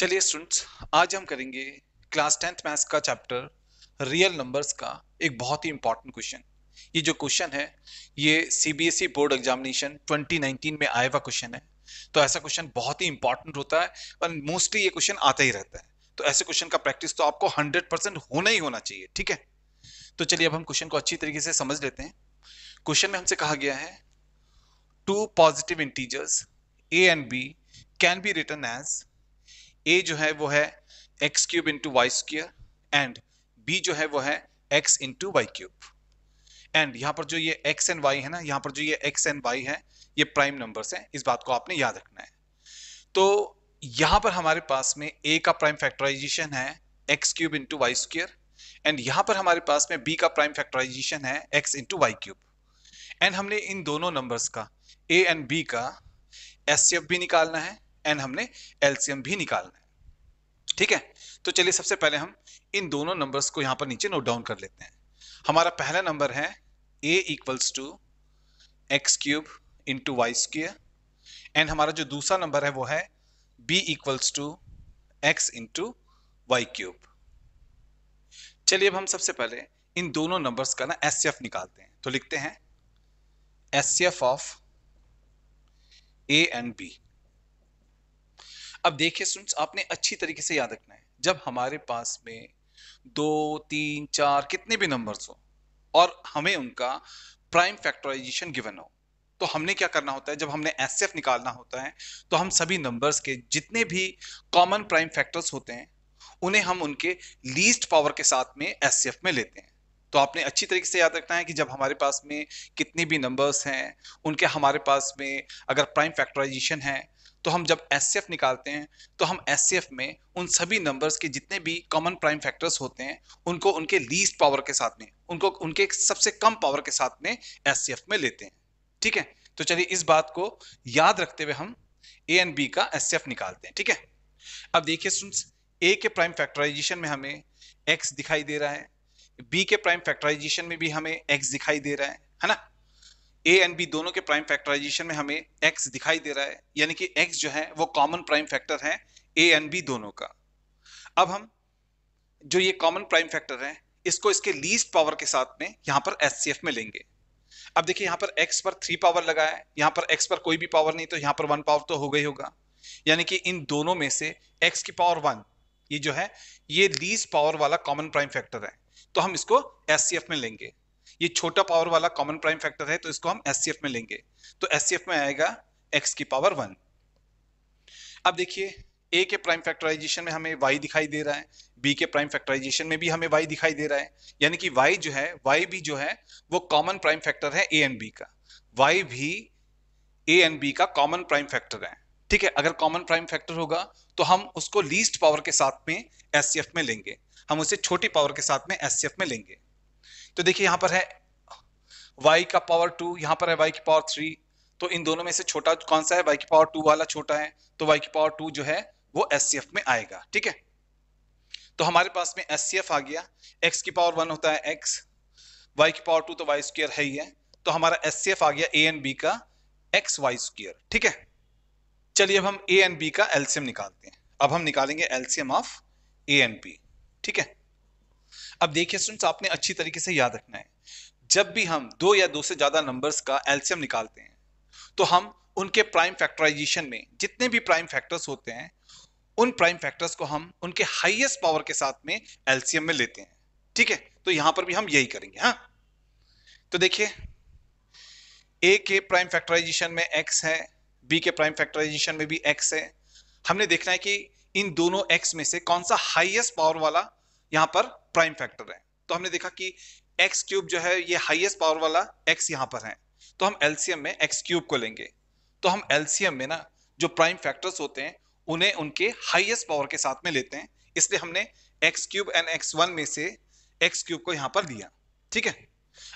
चलिए स्टूडेंट्स आज हम करेंगे क्लास टेंथ मैथ्स का चैप्टर रियल नंबर्स का एक बहुत ही इंपॉर्टेंट क्वेश्चन ये जो क्वेश्चन है ये सीबीएसई बोर्ड एग्जामिनेशन 2019 में आया हुआ क्वेश्चन है तो ऐसा क्वेश्चन बहुत ही इंपॉर्टेंट होता है और मोस्टली ये क्वेश्चन आता ही रहता है तो ऐसे क्वेश्चन का प्रैक्टिस तो आपको परसेंट होना ही होना चाहिए ठीक है तो चलिए अब हम क्वेश्चन को अच्छी तरीके से समझ लेते हैं क्वेश्चन में हमसे कहा गया है two positive integers a and b can be return as a जो है वो है x cube into y square and b जो है वो है x into y cube and यहाँ पर जो ये एक्स एंड वाई है ना यहाँ पर जो ये एक्स एंड वाई है ये प्राइम नंबर्स हैं इस बात को आपने याद रखना है तो यहाँ पर हमारे पास में ए का प्राइम फैक्टराइजेशन है x cube into y square and यहाँ पर हमारे पास में बी का प्राइम फैक्टराइजेशन है x into y cube and हमने इन दोनों नंबर्स का ए एंड बी का एस भी निकालना है एन हमने एलसीएम भी निकालना है ठीक है तो चलिए सबसे पहले हम इन दोनों नंबर्स को यहां पर नीचे नोट डाउन कर लेते हैं हमारा पहला नंबर है a equals to x cube into y square and हमारा जो दूसरा नंबर है वो है b equals to x into y cube चलिए अब हम सबसे पहले इन दोनों नंबर्स का ना एस निकालते हैं तो लिखते हैं एस ऑफ ए एंड बी अब देखिए स्टूडेंट्स आपने अच्छी तरीके से याद रखना है जब हमारे पास में दो तीन चार कितने भी नंबर्स हो और हमें उनका प्राइम फैक्टराइजेशन गिवन हो तो हमने क्या करना होता है जब हमने एस निकालना होता है तो हम सभी नंबर्स के जितने भी कॉमन प्राइम फैक्टर्स होते हैं उन्हें हम उनके लीस्ट पावर के साथ में एस में लेते हैं तो आपने अच्छी तरीके से याद रखना है कि जब हमारे पास में कितने भी नंबर्स हैं उनके हमारे पास में अगर प्राइम फैक्टराइजेशन है तो हम जब एस निकालते हैं तो हम एस में उन सभी नंबर्स के जितने भी कॉमन प्राइम फैक्टर्स होते हैं उनको उनके लीस्ट पावर के साथ में उनको उनके सबसे कम पावर के साथ में एस में लेते हैं ठीक है तो चलिए इस बात को याद रखते हुए हम ए एंड बी का एस निकालते हैं ठीक है अब देखिए सुन ए के प्राइम फैक्टराइजेशन में हमें एक्स दिखाई दे रहा है बी के प्राइम फैक्टराइजेशन में भी हमें एक्स दिखाई दे रहा है है ना ए एंड बी दोनों के प्राइम फैक्टराइजेशन में हमें एक्स दिखाई दे रहा है यानी कि एक्स जो है वो कॉमन प्राइम फैक्टर है ए एंड बी दोनों का अब हम जो ये कॉमन प्राइम फैक्टर है इसको इसके लीस्ट पावर के साथ में यहाँ पर एफ में लेंगे अब देखिए यहाँ पर x पर थ्री पावर लगा है यहाँ पर x पर कोई भी पावर नहीं तो यहाँ पर वन पावर तो हो गई होगा यानी कि इन दोनों में से x की पावर वन ये जो है ये लीज पावर वाला कॉमन प्राइम फैक्टर है तो हम इसको एस में लेंगे ये छोटा पावर वाला कॉमन प्राइम फैक्टर है तो इसको हम एस में लेंगे तो एस में आएगा एक्स की पावर वन अब देखिए ए के प्राइम फैक्टराइजेशन में हमें वाई दिखाई दे रहा है बी के प्राइम फैक्टराइजेशन में भी हमें वाई दिखाई दे रहा है यानी कि वाई जो है वाई भी जो है वो कॉमन प्राइम फैक्टर है ए एंड बी का वाई भी ए एंड बी का कॉमन प्राइम फैक्टर है ठीक है अगर कॉमन प्राइम फैक्टर होगा तो हम उसको लीस्ट पावर के साथ में एस में लेंगे हम उसे छोटी पावर के साथ में एस में लेंगे तो देखिए यहां पर है y का पावर टू यहां पर है y की पावर थ्री तो इन दोनों में से छोटा कौन सा है y की पावर टू वाला छोटा है तो y की पावर टू जो है वो एस में आएगा ठीक है तो हमारे पास में एस आ गया x की पावर वन होता है x y की पावर टू तो वाई स्क्र है ही है तो हमारा एस आ गया ए एंड बी का एक्स वाई स्क्र ठीक है चलिए अब हम ए एंड बी का एल्सियम निकालते हैं अब हम निकालेंगे LCM of a and b ठीक है अब देखिए स्टूडेंट्स आपने अच्छी तरीके से याद रखना है जब भी हम दो या दो से ज्यादा नंबर्स का एल्सियम निकालते हैं तो हम उनके प्राइम फैक्टराइजेशन में जितने भी प्राइम फैक्टर्स होते हैं उन प्राइम फैक्टर्स को हम उनके हाइएस्ट पावर के साथ में एल्सियम में लेते हैं ठीक है तो यहां पर भी हम यही करेंगे हाँ तो देखिए ए के प्राइम फैक्टराइजेशन में एक्स है बी के प्राइम फैक्टराइजेशन में भी एक्स है हमने देखना है कि इन दोनों एक्स में से कौन सा हाइएस्ट पावर वाला यहां पर प्राइम फैक्टर है तो हमने देखा कि एक्स क्यूब जो है ये हाइएस्ट पावर वाला एक्स यहां पर है तो हम एल्सियम में एक्स क्यूब को लेंगे तो हम एल्सियम में ना जो प्राइम फैक्टर्स होते हैं उन्हें उनके हाइएस्ट पावर के साथ में लेते हैं इसलिए हमने x cube and x one में से एक्स क्यूब को यहां पर लिया ठीक है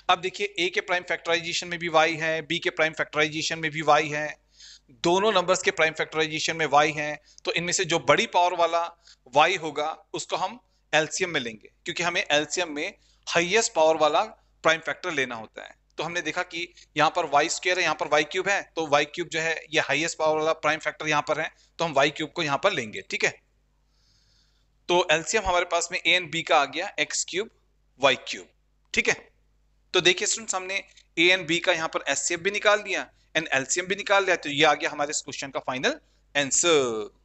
अब देखिए ए के प्राइम फैक्टराइजेशन में भी वाई है बी के प्राइम फैक्टराइजेशन में भी वाई है दोनों नंबर्स के प्राइम फैक्टराइजेशन में वाई है तो इनमें से जो बड़ी पावर वाला वाई होगा उसको हम एल्सियम में लेंगे क्योंकि हमें एल्सियम में हाइएस्ट पावर वाला प्राइम फैक्टर लेना होता है तो हमने देखा कि यहाँ पर वाई स्क्र है यहाँ पर वाई क्यूब है तो वाई क्यूब जो है ये हाइएस्ट पावर वाला प्राइम फैक्टर यहाँ पर है तो हम वाई क्यूब को यहाँ पर लेंगे ठीक है तो एल्सियम हमारे पास में ए एन बी का आ गया एक्स क्यूब वाई क्यूब ठीक है तो देखिए स्टूडेंट हमने ए एन बी का यहाँ पर एस भी निकाल दिया एंड एल्सियम भी निकाल लिया तो ये आ गया हमारे इस क्वेश्चन का फाइनल आंसर